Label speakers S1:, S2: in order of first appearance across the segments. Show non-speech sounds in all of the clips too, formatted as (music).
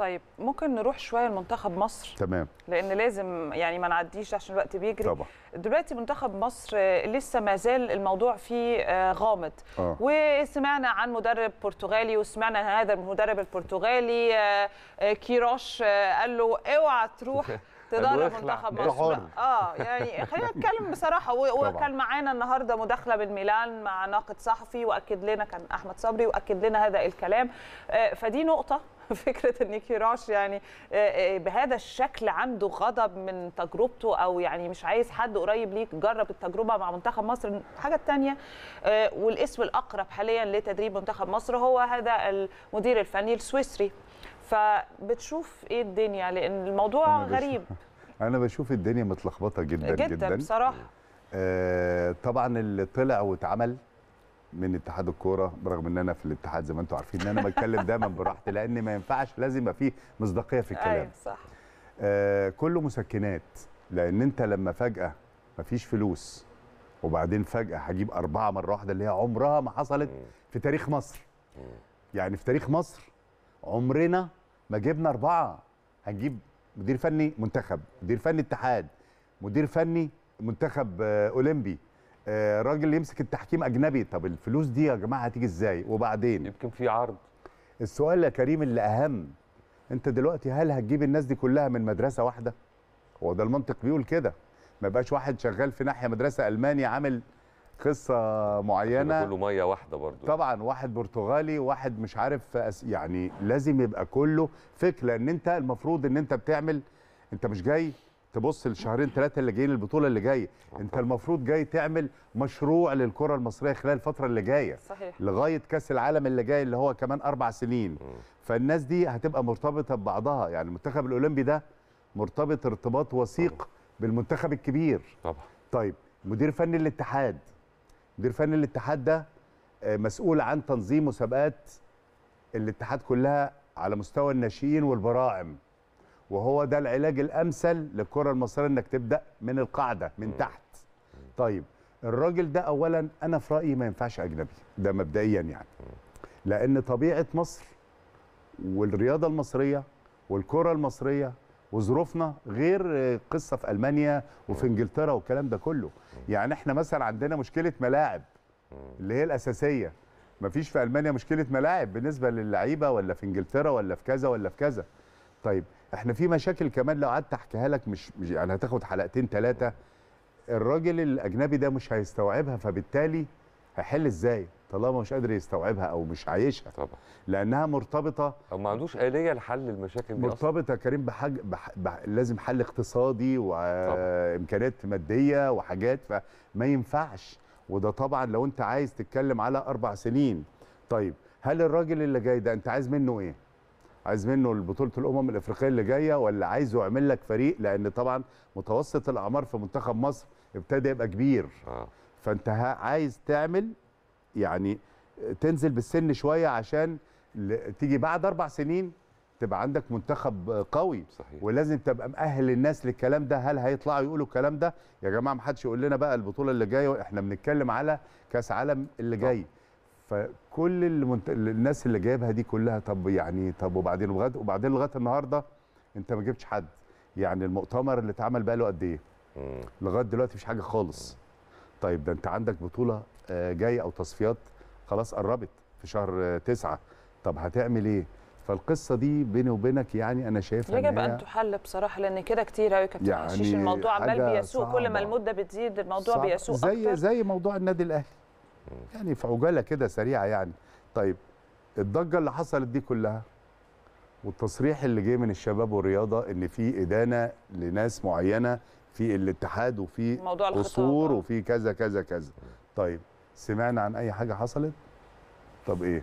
S1: طيب ممكن نروح شويه لمنتخب مصر تمام لان لازم يعني ما نعديش عشان الوقت بيجري طبعا دلوقتي منتخب مصر آه، لسه ما زال الموضوع فيه آه، غامض آه. وسمعنا عن مدرب برتغالي وسمعنا هذا المدرب البرتغالي آه، كيروش قال له اوعى تروح (laughs) تدرب منتخب مصر اه يعني خلينا نتكلم بصراحه وكان معانا النهارده مداخله بالميلان مع ناقد صحفي واكد لنا كان احمد صبري واكد لنا هذا الكلام فدي نقطه (laughs) فكره ان كيراش يعني آه، آه، بهذا الشكل عنده غضب من تجربته او يعني مش عايز حد قريب ليك جرب التجربه مع منتخب مصر الحاجه الثانيه آه، والاسم الاقرب حاليا لتدريب منتخب مصر هو هذا المدير الفني السويسري فبتشوف ايه الدنيا لان الموضوع أنا غريب
S2: (laughs) انا بشوف الدنيا متلخبطه جدا جدا, جداً بصراحه آه طبعا اللي طلع واتعمل من اتحاد الكوره برغم ان انا في الاتحاد زي ما انتم عارفين ان انا بتكلم دايما براحتي لان ما ينفعش لازم يبقى فيه مصداقيه في الكلام ايوه صح آه كله مسكنات لان انت لما فجاه مفيش فلوس وبعدين فجاه هجيب اربعه مره واحده اللي هي عمرها ما حصلت في تاريخ مصر يعني في تاريخ مصر عمرنا ما جبنا اربعه هنجيب مدير فني منتخب مدير فني اتحاد مدير فني منتخب آه، اولمبي آه، راجل يمسك التحكيم اجنبي طب الفلوس دي يا جماعه هتيجي ازاي وبعدين يمكن في عرض السؤال يا كريم اللي اهم انت دلوقتي هل هتجيب الناس دي كلها من مدرسه واحده هو ده المنطق بيقول كده ما بقاش واحد شغال في ناحيه مدرسه الماني عامل قصه معينه كله ميه واحده برضو طبعا واحد برتغالي واحد مش عارف أس... يعني لازم يبقى كله فكره ان انت المفروض ان انت بتعمل انت مش جاي تبص للشهرين ثلاثه اللي جايين البطوله اللي جايه انت المفروض جاي تعمل مشروع للكره المصريه خلال الفتره اللي جايه صحيح. لغايه كاس العالم اللي جاي اللي هو كمان اربع سنين فالناس دي هتبقى مرتبطه ببعضها يعني المنتخب الاولمبي ده مرتبط ارتباط وثيق بالمنتخب الكبير طبعا طيب مدير فني الاتحاد مدير فني الاتحاد ده آه، مسؤول عن تنظيم مسابقات الاتحاد كلها على مستوى الناشئين والبراعم وهو ده العلاج الامثل للكره المصريه انك تبدا من القاعده من تحت طيب الراجل ده اولا انا في رايي ما ينفعش اجنبي ده مبدئيا يعني لان طبيعه مصر والرياضه المصريه والكره المصريه وظروفنا غير قصه في المانيا وفي انجلترا والكلام ده كله يعني احنا مثلا عندنا مشكله ملاعب اللي هي الاساسيه مفيش في المانيا مشكله ملاعب بالنسبه للعيبه ولا في انجلترا ولا في كذا ولا في كذا طيب احنا في مشاكل كمان لو قعدت احكيها لك مش, مش يعني هتاخد حلقتين ثلاثه الراجل الاجنبي ده مش هيستوعبها فبالتالي هيحل ازاي طالما مش قادر يستوعبها او مش عايشها طبعا لانها مرتبطه او ما عندوش اليه لحل المشاكل دي مرتبطه كريم بحاج بح... بح... لازم حل اقتصادي وامكانيات ماديه وحاجات فما ينفعش وده طبعا لو انت عايز تتكلم على اربع سنين طيب هل الراجل اللي جاي ده انت عايز منه ايه عايز منه البطوله الامم الافريقيه اللي جايه ولا عايزه يعمل لك فريق لان طبعا متوسط الاعمار في منتخب مصر ابتدى يبقى كبير آه. فانت عايز تعمل يعني تنزل بالسن شويه عشان تيجي بعد اربع سنين تبقى عندك منتخب قوي صحيح. ولازم تبقى مأهل الناس للكلام ده هل هيطلعوا يقولوا الكلام ده يا جماعه ما حدش يقول لنا بقى البطوله اللي جايه احنا بنتكلم على كاس عالم اللي آه. جاي فكل المنت... الناس اللي جايبها دي كلها طب يعني طب وبعدين لغايه وبعدين لغايه النهارده انت ما جبتش حد يعني المؤتمر اللي اتعمل بقى له قد ايه؟ لغايه دلوقتي مش حاجه خالص. طيب ده انت عندك بطوله آه، جايه او تصفيات خلاص قربت في شهر تسعة طب هتعمل ايه؟ فالقصه دي بيني وبينك يعني انا شايفها يجب ان
S1: تحل بصراحه لان كده كتير قوي كابتن يعني الموضوع عمال بيسوء كل ما المده بتزيد الموضوع بيسوء اكتر زي زي
S2: موضوع النادي الاهلي يعني في عجاله كده سريعه يعني طيب الضجه اللي حصلت دي كلها والتصريح اللي جه من الشباب والرياضه ان في ادانه لناس معينه في الاتحاد وفي قصور آه. وفي كذا كذا كذا طيب سمعنا عن اي حاجه حصلت طب ايه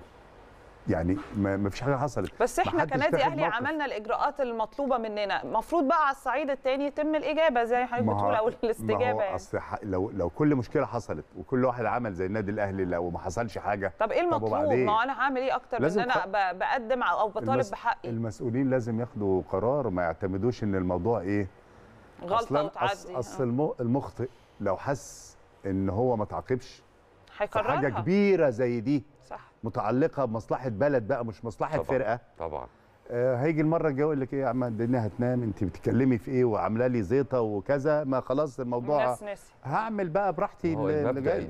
S2: يعني ما فيش حاجه حصلت بس احنا كنادي اهلي عملنا
S1: الاجراءات المطلوبه مننا المفروض بقى على الصعيد الثاني يتم الاجابه زي حضرتك بتقول او الاستجابه يعني. اصل
S2: لو لو كل مشكله حصلت وكل واحد عمل زي النادي الاهلي لو ما حصلش حاجه طب ايه المطلوب ما انا
S1: هعمل ايه اكتر من ان انا بقدم او بطالب المس... بحقي
S2: المسؤولين لازم ياخدوا قرار ما يعتمدوش ان الموضوع ايه غلطه وتعدي اصل آه. المخطئ لو حس ان هو ما تعاقبش حاجه كبيره زي دي صح متعلقه بمصلحه بلد بقى مش مصلحه طبعًا. فرقه طبعا آه، هيجي المره الجايه يقول لك ايه يا عم الدنيا هتنام انت بتتكلمي في ايه وعامله لي زيطه وكذا ما خلاص الموضوع ناس نسي هعمل بقى براحتي اللي جاي